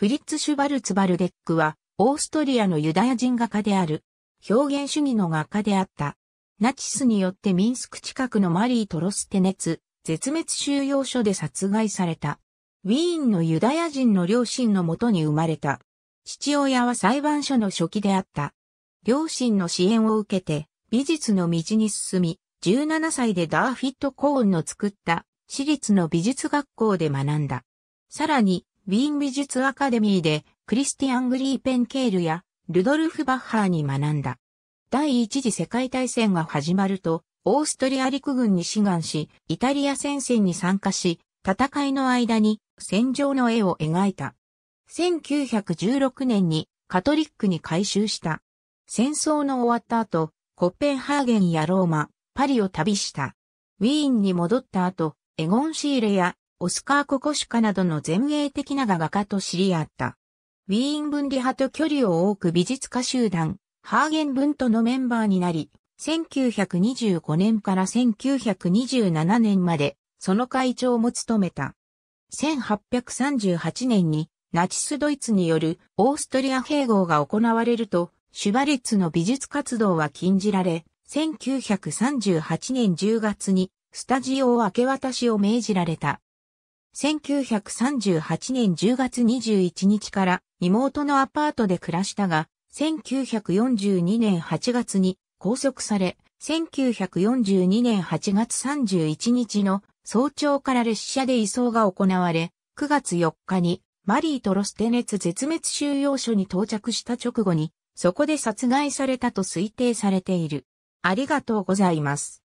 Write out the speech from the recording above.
フリッツ・シュバルツ・バルデックは、オーストリアのユダヤ人画家である、表現主義の画家であった。ナチスによってミンスク近くのマリー・トロステネツ、絶滅収容所で殺害された。ウィーンのユダヤ人の両親のもとに生まれた。父親は裁判所の初期であった。両親の支援を受けて、美術の道に進み、17歳でダーフィット・コーンの作った私立の美術学校で学んだ。さらに、ウィーン美術アカデミーでクリスティアン・グリーペンケールやルドルフ・バッハーに学んだ。第一次世界大戦が始まると、オーストリア陸軍に志願し、イタリア戦線に参加し、戦いの間に戦場の絵を描いた。1916年にカトリックに改修した。戦争の終わった後、コッペンハーゲンやローマ、パリを旅した。ウィーンに戻った後、エゴン・シーレやオスカー・ココシュカなどの前衛的な画家と知り合った。ウィーン分離派と距離を多く美術家集団、ハーゲン分とのメンバーになり、1925年から1927年まで、その会長も務めた。1838年に、ナチスドイツによるオーストリア併合が行われると、シュバレッツの美術活動は禁じられ、1938年10月にスタジオを明け渡しを命じられた。1938年10月21日から妹のアパートで暮らしたが、1942年8月に拘束され、1942年8月31日の早朝から列車で移送が行われ、9月4日にマリーとロステネツ絶滅収容所に到着した直後に、そこで殺害されたと推定されている。ありがとうございます。